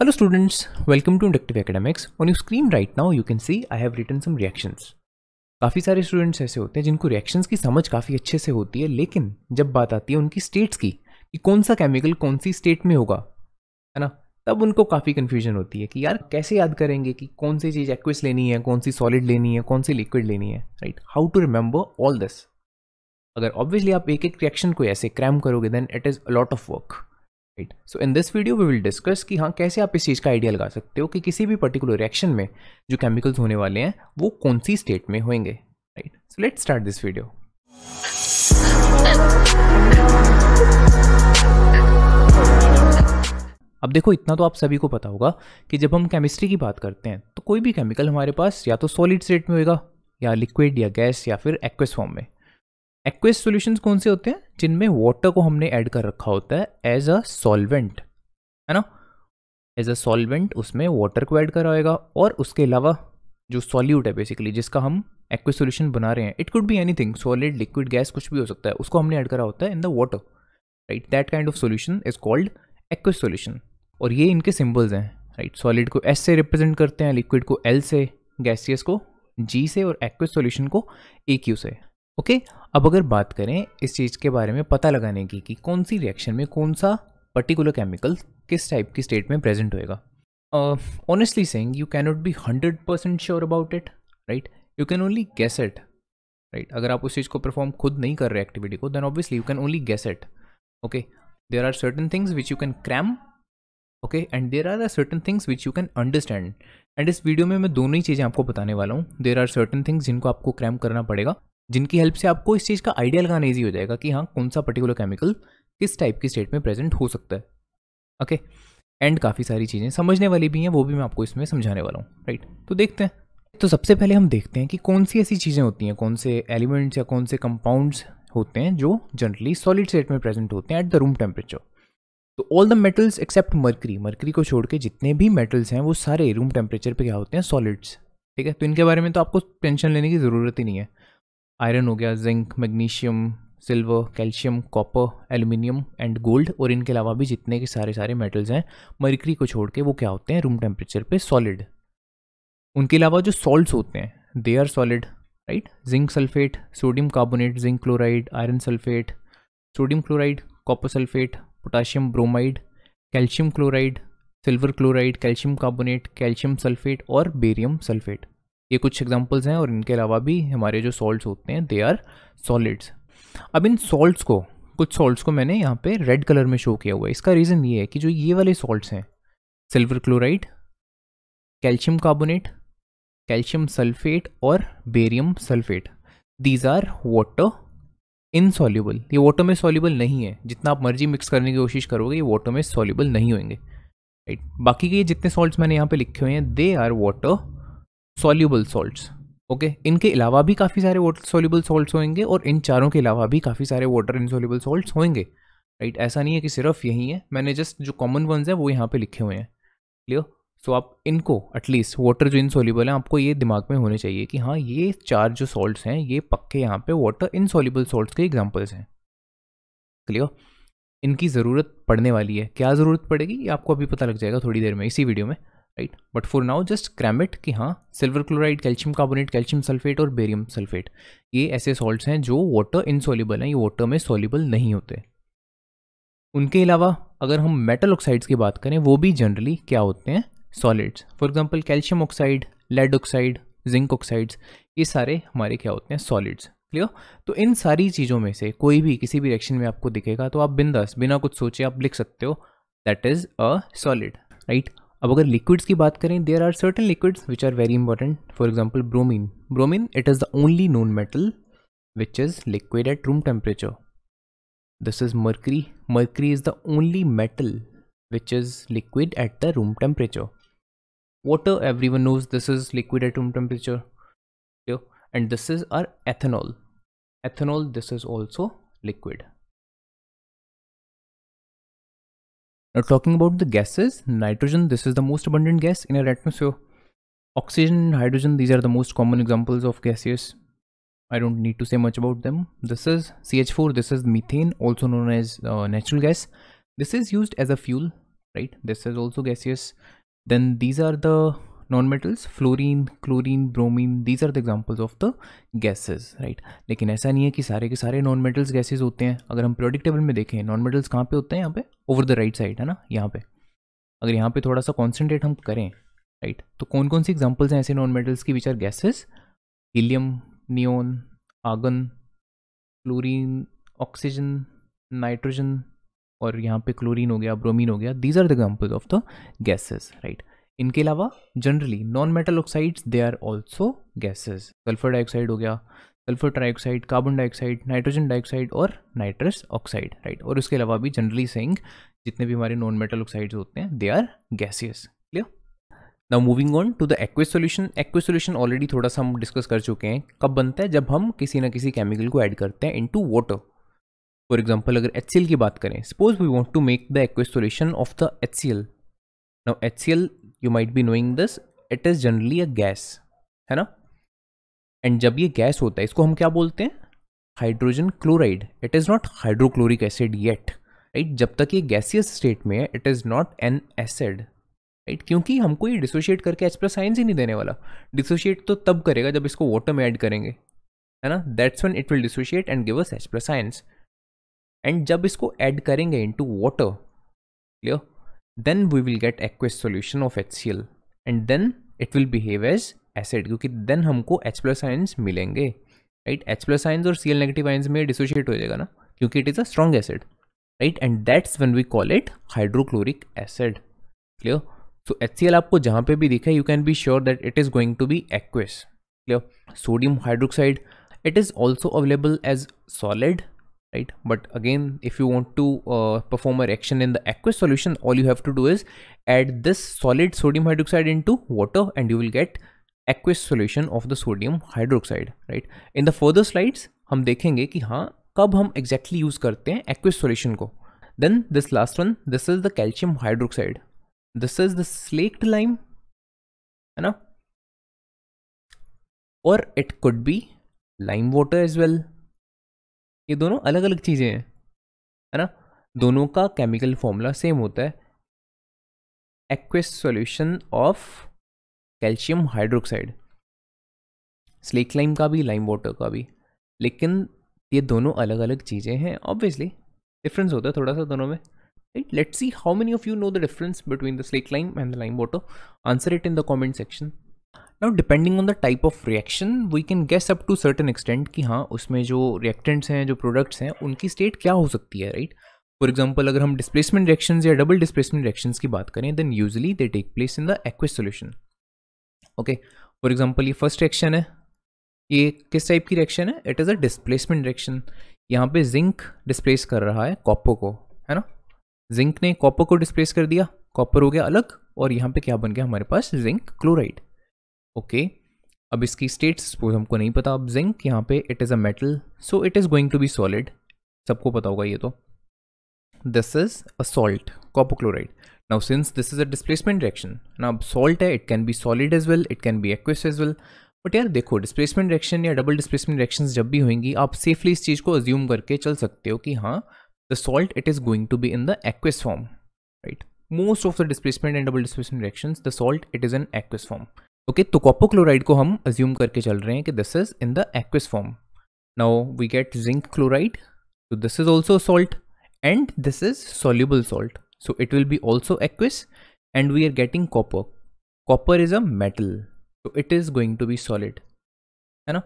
Hello students, welcome to Inductive Academics. On your screen right now you can see I have written some reactions. काफ़ी सारे students ऐसे होते हैं जिनको reactions की समझ काफ़ी अच्छे से होती है लेकिन जब बात आती है उनकी स्टेट्स की कि कौन सा केमिकल कौन सी स्टेट में होगा है ना तब उनको काफ़ी कन्फ्यूजन होती है कि यार कैसे याद करेंगे कि कौन सी चीज़ एक्विस लेनी है कौन सी सॉलिड लेनी है कौन सी लिक्विड लेनी है right how to remember all this अगर ऑब्वियसली आप एक एक रिएक्शन को ऐसे क्रैम करोगे then it is a lot of work right so in this video we will discuss कि हाँ कैसे आप इस चीज़ का आइडिया लगा सकते हो कि किसी भी पर्टिकुलर रिएक्शन में जो केमिकल्स होने वाले हैं वो कौन सी स्टेट में होंगे right so let start this video अब देखो इतना तो आप सभी को पता होगा कि जब हम केमिस्ट्री की बात करते हैं तो कोई भी केमिकल हमारे पास या तो सॉलिड स्टेट में होगा या लिक्विड या गैस या फिर एक्वेस फॉर्म में एक्वेस सॉल्यूशंस कौन से होते हैं जिनमें वाटर को हमने ऐड कर रखा होता है एज अ सॉल्वेंट है ना एज अ सॉल्वेंट उसमें वाटर को ऐड करा होगा और उसके अलावा जो सॉल्यूट है बेसिकली जिसका हम एक्वे सोल्यूशन बना रहे हैं it could be anything solid liquid gas कुछ भी हो सकता है उसको हमने ऐड करा होता है in the water right that kind of solution is called aqueous solution और ये इनके सिम्बल्स हैं राइट सॉलिड को एस से रिप्रेजेंट करते हैं लिक्विड को एल से गैसियस को जी से और एक्वे सोल्यूशन को ए क्यू से ओके अब अगर बात करें इस चीज़ के बारे में पता लगाने की कि कौन सी रिएक्शन में कौन सा पर्टिकुलर केमिकल किस टाइप की स्टेट में प्रेजेंट होएगा honestly saying you can not be hundred percent sure about it right you can only guess it right अगर आप उस चीज़ को परफॉर्म खुद नहीं कर रहे एक्टिविटी को then obviously you can only guess it okay there are certain things which you can cram okay and there are are certain things which you can understand and इस वीडियो में मैं दोनों ही चीज़ें आपको बताने वाला हूँ देर आर सर्टन थिंग्स जिनको आपको क्रैम करना पड़ेगा जिनकी हेल्प से आपको इस चीज़ का आइडिया लगाना ईजी हो जाएगा कि हाँ कौन सा पर्टिकुलर केमिकल किस टाइप की स्टेट में प्रेजेंट हो सकता है ओके एंड काफ़ी सारी चीज़ें समझने वाली भी हैं वो भी मैं आपको इसमें समझाने वाला हूँ राइट तो देखते हैं तो सबसे पहले हम देखते हैं कि कौन सी ऐसी चीज़ें होती हैं कौन से एलिमेंट्स या कौन से कंपाउंड्स होते हैं जो जनरली सॉलिड स्टेट में प्रेजेंट होते हैं एट द रूम टेम्परेचर तो all the metals except mercury mercury को छोड़ के जितने भी मेटल्स हैं वो सारे रूम टेम्परेचर पे क्या होते हैं सॉलिड्स ठीक है तो इनके बारे में तो आपको टेंशन लेने की ज़रूरत ही नहीं है आयरन हो गया zinc magnesium silver calcium copper aluminium and gold और इनके अलावा भी जितने के सारे सारे मेटल्स हैं मरकरी को छोड़ के वो क्या होते हैं रूम टेम्परेचर पे सॉलिड उनके अलावा जो सॉल्ट्स होते हैं they are solid right zinc sulphate sodium carbonate zinc chloride iron sulphate sodium chloride copper sulphate potassium bromide calcium chloride silver chloride calcium carbonate calcium sulphate और बेरियम सल्फेट ये कुछ examples हैं और इनके अलावा भी हमारे जो सॉल्ट होते हैं दे आर सॉलिड्स अब इन सॉल्ट्स को कुछ सॉल्ट्स को मैंने यहाँ पे रेड कलर में शो किया हुआ है इसका रीज़न ये है कि जो ये वाले सॉल्ट्स हैं silver chloride calcium carbonate calcium sulphate और barium sulphate these are water insoluble ये वाटर में सॉल्यूबल नहीं है जितना आप मर्जी मिक्स करने की कोशिश करोगे ये वाटर में सॉल्यूबल नहीं होंगे राइट बाकी के जितने सॉल्ट्स मैंने यहाँ पे लिखे हुए हैं they are water soluble salts okay इनके अलावा भी काफ़ी सारे वाटर सॉल्यूबल सॉल्ट्स होंगे और इन चारों के अलावा भी काफ़ी सारे वाटर इनसॉल्यूबल सॉल्ट्स होंगे राइट ऐसा नहीं है कि सिर्फ यही है मैंने जस्ट जो कॉमन वंस हैं वो यहाँ पे लिखे हुए हैं क्लियर सो आप इनको एटलीस्ट वाटर जो इनसॉल्यूबल है आपको ये दिमाग में होने चाहिए कि हाँ ये चार जो सॉल्ट्स हैं ये पक्के यहाँ पे वाटर इनसॉल्यूबल सॉल्ट्स के एग्जाम्पल्स हैं क्लियर इनकी ज़रूरत पड़ने वाली है क्या ज़रूरत पड़ेगी ये आपको अभी पता लग जाएगा थोड़ी देर में इसी वीडियो में right but for now just cram it कि हाँ silver chloride calcium carbonate calcium sulphate और बेरियम सल्फेट ये ऐसे सॉल्ट्स हैं जो वाटर इनसोल्यूबल हैं ये वाटर में सोल्यूबल नहीं होते उनके अलावा अगर हम मेटल ऑक्साइड्स की बात करें वो भी जनरली क्या होते हैं solids for example calcium oxide lead oxide zinc oxides ये सारे हमारे क्या होते हैं सॉलिड्स क्लियर तो इन सारी चीज़ों में से कोई भी किसी भी रिएक्शन में आपको दिखेगा तो आप बिंदास बिना कुछ सोचे आप लिख सकते हो that is a solid right अब अगर लिक्विड्स की बात करें there are certain liquids which are very important for example bromine bromine it is the only known metal which is liquid at room temperature this is mercury mercury is the only metal which is liquid at the room temperature water everyone knows this is liquid at room temperature and this is our ethanol ethanol this is also liquid Now talking about the gases, nitrogen, this is the most abundant gas in our atmosphere. Oxygen, and hydrogen, these are the most common examples of gaseous. I don't need to say much about them. This is CH4, this is methane, also known as uh, natural gas. This is used as a fuel, right? This is also gaseous. Then these are the nonmetals fluorine chlorine bromine these are the examples of the gases right लेकिन ऐसा नहीं है कि सारे के सारे non metals gases होते हैं अगर हम प्रोडिक्टेबल टेबल में देखें नॉन मेटल्स कहाँ पे होते हैं यहाँ पे ओवर द राइट साइड है ना यहाँ पे अगर यहाँ पे थोड़ा सा कॉन्सेंट्रेट हम करें राइट right? तो कौन कौन सी एग्जाम्पल्स हैं ऐसे नॉन मेटल्स की which are gases helium neon argon chlorine oxygen nitrogen और यहाँ पे क्लोरीन हो गया ब्रोमीन हो गया these are the examples of the gases right इनके अलावा generally non metal oxides they are also gases sulphur dioxide हो गया sulphur trioxide carbon dioxide nitrogen dioxide और नाइट्रस ऑक्साइड राइट और उसके अलावा भी जनरली सेइंग जितने भी हमारे नॉन मेटल ऑक्साइड्स होते हैं they are gaseous clear now moving on to the aqueous solution aqueous solution already थोड़ा सा हम डिस्कस कर चुके हैं कब बनता है जब हम किसी ना किसी केमिकल को ऐड करते हैं into water for example अगर एच की बात करें suppose we want to make the aqueous solution of the H C L H C L you might be knowing this it is generally a gas है ना and जब ये gas होता है इसको हम क्या बोलते हैं hydrogen chloride it is not hydrochloric acid yet right जब तक ये गैसियस स्टेट में है it is not an acid right क्योंकि हमको ये डिसोशिएट करके एच प्लस साइंस ही नहीं देने वाला डिसोशिएट तो तब करेगा जब इसको वाटर में ऐड करेंगे है ना that's one it will dissociate and give us H plus science and जब इसको ऐड करेंगे into water clear then we will get aqueous solution of HCl and then it will behave as acid क्योंकि then हमको H plus ions मिलेंगे right H plus ions और Cl negative ions में dissociate हो जाएगा ना क्योंकि it is a strong acid right and that's when we call it hydrochloric acid clear so HCl आपको जहाँ पे भी दिखे you can be sure that it is going to be aqueous clear sodium hydroxide it is also available as solid right but again if you want to uh, perform a reaction in the aqueous solution all you have to do is add this solid sodium hydroxide into water and you will get aqueous solution of the sodium hydroxide right in the further slides हम देखेंगे कि हाँ कब हम exactly use करते हैं aqueous solution को then this last one this is the calcium hydroxide this is the slaked lime है ना or it could be lime water as well ये दोनों अलग अलग चीज़ें हैं है ना दोनों का केमिकल फॉर्मूला सेम होता है aqueous solution of calcium hydroxide slake lime का भी लाइम वाटर का भी लेकिन ये दोनों अलग अलग चीज़ें हैं ऑब्वियसली डिफरेंस होता है थोड़ा सा दोनों में right let's see how many of you know the difference between the slake lime and the lime water answer it in the comment now depending on the type of reaction we can guess up to certain extent कि हाँ उसमें जो reactants हैं जो products हैं उनकी state क्या हो सकती है राइट फॉर एग्जाम्पल अगर हम डिस्प्लेसमेंट रिएक्शंस या डबल डिस्प्लेसमेंट रिएक्शंस की बात करें then usually they take place in the aqueous solution okay for example ये फर्स्ट रिएक्शन है ये किस टाइप की रिएक्शन है it is a displacement reaction यहाँ पे जिंक डिस्प्लेस कर रहा है कॉपर को है ना जिंक ने कॉपर को डिस्प्लेस कर दिया कॉपर हो गया अलग और यहाँ पे क्या बन गया हमारे पास जिंक क्लोराइड ओके अब इसकी स्टेट सपोज हमको नहीं पता अब जिंक यहाँ पे it is a metal so it is going to be solid सबको पता होगा ये तो this is a salt copper chloride chloride since this is a displacement reaction ना अब सॉल्ट है it can be solid as well it can be aqueous as well but यार देखो डिस्प्लेसमेंट रिएक्शन या डबल डिस्प्लेसमेंट रिएक्शन जब भी होंगी आप सेफली इस चीज़ को अज्यूम करके चल सकते हो कि हाँ the salt it is going to be in the aqueous form right most of the displacement and double displacement reaction the salt it is an aqueous form okay तो क्लोराइड को हम अज्यूम करके चल रहे हैं कि this is in the aqueous form now we get zinc chloride तो this is also salt and this is soluble salt so it will be also aqueous and we are getting copper copper is a metal so it is going to be solid है ना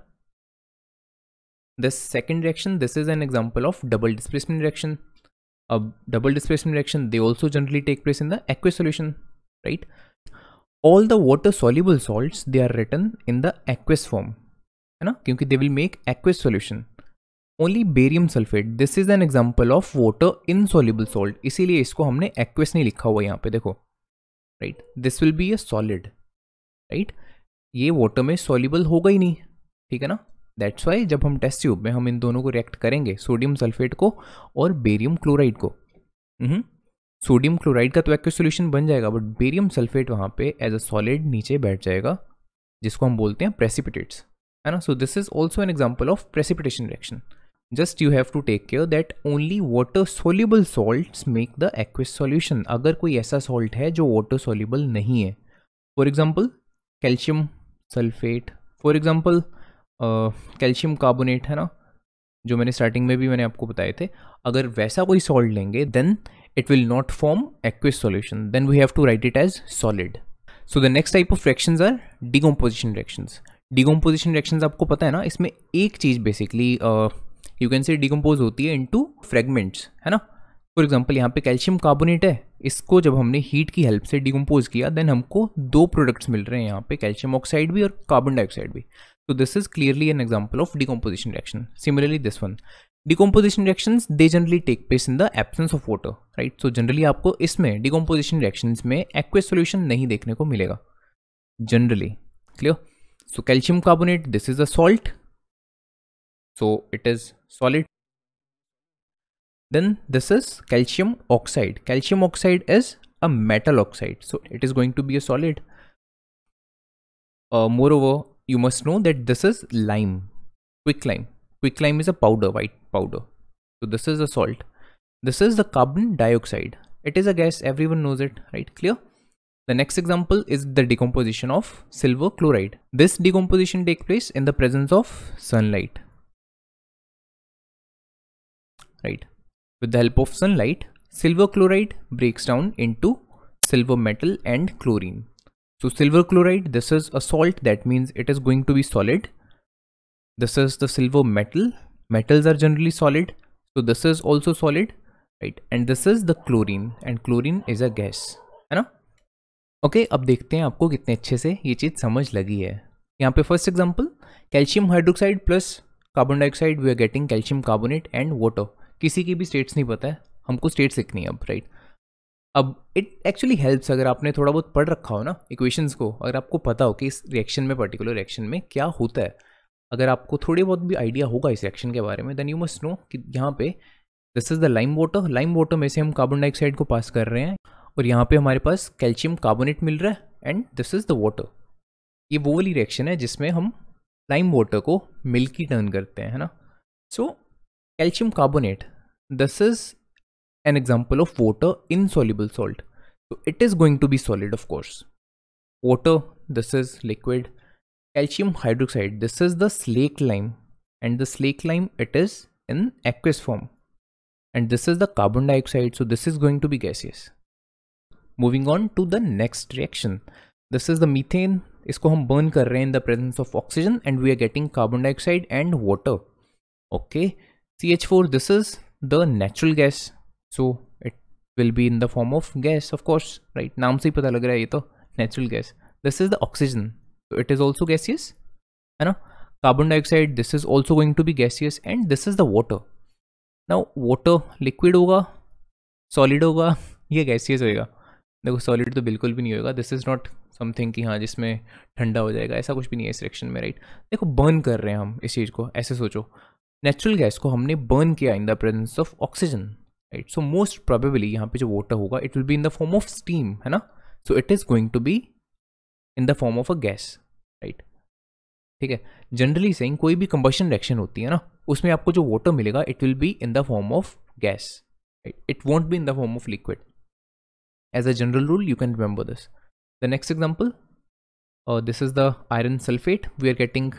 this second reaction this is an example of double displacement reaction अब double displacement reaction they also generally take place in the aqueous solution right all the water soluble salt they are written in the aqueous form है ना क्योंकि they will make aqueous solution only barium sulphate this is an example of water soluble salt इसीलिए इसको हमने aqueous नहीं लिखा हुआ यहाँ पे देखो right this will be a solid right ये वॉटर में सॉल्यूबल होगा ही नहीं ठीक है ना दैट्स वाई जब हम टेस्ट ट्यूब में हम इन दोनों को रिएक्ट करेंगे सोडियम सल्फेट को और बेरियम क्लोराइड को हम्म। सोडियम क्लोराइड का तो एक्व सोल्यूशन बन जाएगा बट बेरियम सल्फेट वहाँ पे एज अ सॉलिड नीचे बैठ जाएगा जिसको हम बोलते हैं प्रेसिपिटेट्स है ना so this is also an example of precipitation reaction just you have to take care that only water soluble salt make the aqueous solution अगर कोई ऐसा सॉल्ट है जो वाटर सोल्यूबल नहीं है for example calcium sulphate for example calcium carbonate है ना जो मैंने स्टार्टिंग में भी मैंने आपको बताए थे अगर वैसा कोई सॉल्ट लेंगे then it will not form aqueous solution. Then we have to write it as solid. So the next type of reactions are decomposition reactions. Decomposition reaction आपको पता है ना इसमें एक चीज़ basically you can say decompose होती है into fragments है ना फॉर एग्जाम्पल यहाँ पे कैल्शियम कार्बोनेट है इसको जब हमने हीट की हेल्प से डिकम्पोज किया देन हमको दो प्रोडक्ट्स मिल रहे हैं यहाँ पे कैल्शियम ऑक्साइड भी और कार्बन डाइऑक्साइड भी तो this is clearly an example of decomposition reaction similarly this one decomposition reactions they generally take place in the absence of water right so generally आपको इसमें डिकम्पोजिशन रिएक्शंस में aqueous solution नहीं देखने को मिलेगा generally clear so calcium carbonate this is a salt so it is solid then this is calcium oxide calcium oxide is a metal oxide so it is going to be a solid uh, moreover you must know that this is lime quicklime quicklime is a powder, white powder. So this is the salt. This is the carbon dioxide. It is a gas, everyone knows it, right? Clear? The next example is the decomposition of silver chloride. This decomposition takes place in the presence of sunlight. Right. With the help of sunlight, silver chloride breaks down into silver metal and chlorine. So silver chloride, this is a salt that means it is going to be solid this is the silver metal metals are generally solid so this is also solid right and this is the chlorine and chlorine is a gas hai na okay, ab dekhte hain aapko kitne acche se ye cheez samajh lagi hai yahan pe first example calcium hydroxide plus carbon dioxide we are getting calcium carbonate and water kisi ki bhi states nahi pata hai humko states likhni hai ab right अब it actually helps अगर आपने थोड़ा बहुत पढ़ रखा हो ना equations को अगर आपको पता हो कि इस रिएक्शन में पर्टिकुलर रिएक्शन में क्या होता है अगर आपको थोड़ी बहुत भी आइडिया होगा इस रिएक्शन के बारे में देन यू मस्ट नो कि यहाँ पे this is the lime water lime water में से हम कार्बन डाइऑक्साइड को पास कर रहे हैं और यहाँ पे हमारे पास कैल्शियम कार्बोनेट मिल रहा है and this is the water ये वो वाली रिएक्शन है जिसमें हम लाइम वाटर को मिल्की टर्न करते हैं है ना so calcium carbonate this is an example of water insoluble salt तो it is going to be solid of course water this is liquid calcium hydroxide. This is the slake lime and the slake lime it is in aqueous form and this is the carbon dioxide so this is going to be gaseous. Moving on to the next reaction. This is the methane. Isko hum burn kar रहे in the presence of oxygen and we are getting carbon dioxide and water. Okay. CH4 this is the natural gas. So it will be in the form of gas of course right se hi pata lag raha hai है ये to natural gas. This is the oxygen so it is also gaseous you know carbon dioxide this is also going to be gaseous and this is the water now water liquid होगा solid होगा ye gaseous hoga देखो solid तो बिल्कुल भी नहीं होएगा this is not something कि हाँ जिसमें ठंडा हो जाएगा ऐसा कुछ भी नहीं है इस रिएक्शन में राइट देखो बर्न कर रहे हैं हम इस चीज़ को ऐसे सोचो नेचुरल गैस को हमने बर्न किया in the presence of oxygen right so most probably यहाँ पे जो वाटर होगा it will be in the form of steam है ना so it is going to be in the form of a gas right ठीक है generally saying कोई भी कंबशन रिएक्शन होती है ना उसमें आपको जो वाटर मिलेगा it will be in the form of gas it won't be in the form of liquid as a general rule you can remember this the next example this is the iron sulphate we are getting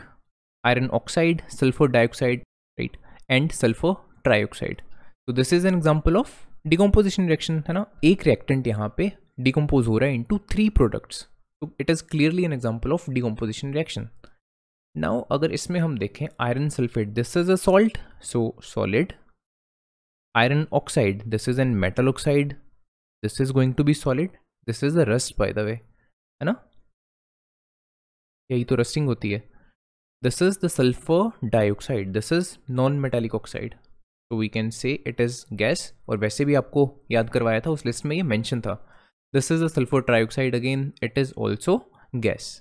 iron oxide sulphur dioxide right and sulphur trioxide तो this is an example of decomposition reaction है ना एक reactant यहाँ पे decompose हो रहा है into three products तो it is clearly an example of decomposition reaction now अगर इसमें हम देखें iron sulphate this is a salt so solid iron oxide this is an metal oxide this is going to be solid this is a rust by the way है ना यही तो rusting होती है this is the sulphur dioxide this is non metallic oxide तो we can से it is gas और वैसे भी आपको याद करवाया था उस लिस्ट में ये मैंशन था This is the sulfur trioxide again. It is also gas,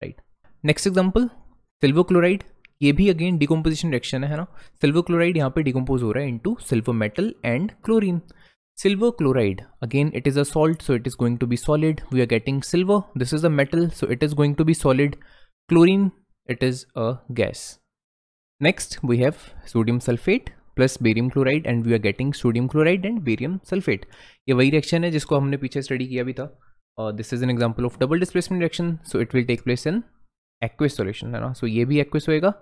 right? Next example, silver chloride. ये भी अगेन डिकम्पोजिशन रिएक्शन है ना सिल्वर क्लोराइड यहाँ पे डिकम्पोज हो रहा है silver chloride again it is a salt so it is going to be solid we are getting silver this is a metal so it is going to be solid chlorine it is a gas next we have sodium sulfate plus barium chloride and we are getting sodium chloride and barium sulphate ये वही reaction है जिसको हमने पीछे study किया भी था और this is an example of double displacement reaction so it will take place in aqueous solution है ना सो ये भी एक्वेस होएगा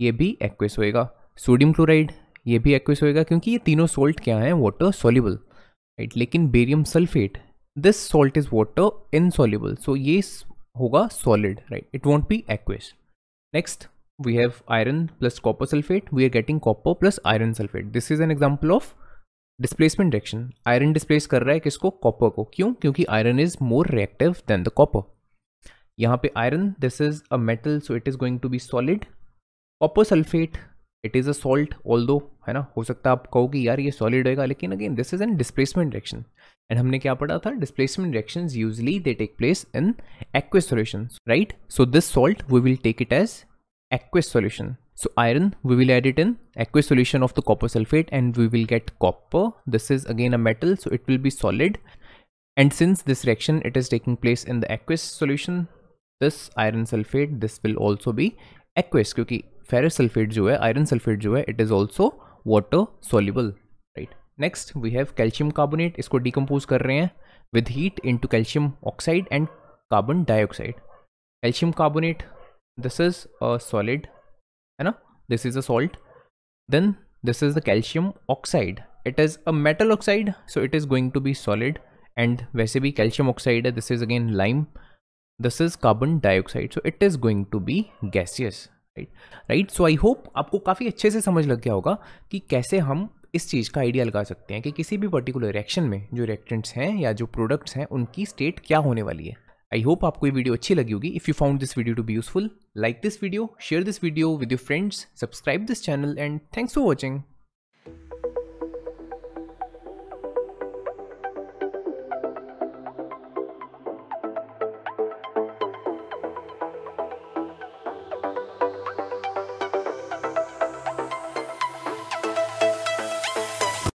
ये भी एक्वेस होएगा सोडियम क्लोराइड ये भी एक्वेस होएगा क्योंकि ये तीनों सॉल्ट क्या हैं वाटर सॉल्यूबल राइट लेकिन barium sulphate this salt is water insoluble so ये होगा solid right it won't be aqueous next we have iron plus copper sulfate we are getting copper plus iron sulfate this is an example of displacement reaction iron displace कर रहा है किसको copper को क्यों क्योंकि iron is more reactive than the copper यहाँ पे iron this is a metal so it is going to be solid copper sulphate it is a salt although है ना हो सकता है आप कहो कि यार ये सॉलिड होएगा लेकिन again this is an displacement reaction and हमने क्या पढ़ा था displacement reaction usually they take place in aqueous solution right so this salt we will take it as aqueous solution. So iron, we will add it in aqueous solution of the copper sulfate and we will get copper. This is again a metal, so it will be solid. And since this reaction, it is taking place in the aqueous solution, this iron sulfate, this will also be aqueous because ferrous sulfate जो है, iron sulfate जो है, it is also water soluble, right? Next, we have calcium carbonate, इसको decompose कर रहे with heat into calcium oxide and carbon dioxide. Calcium carbonate this is a solid है ना this is a salt then this is the calcium oxide it is a metal oxide so it is going to be solid and वैसे भी calcium oxide है this is again lime this is carbon dioxide so it is going to be gaseous right right so I hope आपको काफ़ी अच्छे से समझ लग गया होगा कि कैसे हम इस चीज़ का आइडिया लगा सकते हैं कि किसी भी पर्टिकुलर रिएक्शन में जो रिएक्टेंट्स हैं या जो प्रोडक्ट्स हैं उनकी स्टेट क्या होने वाली है आई होप आपको ये वीडियो अच्छी लगी होगी if you found this video to be useful like this video share this video with your friends subscribe this channel and thanks for watching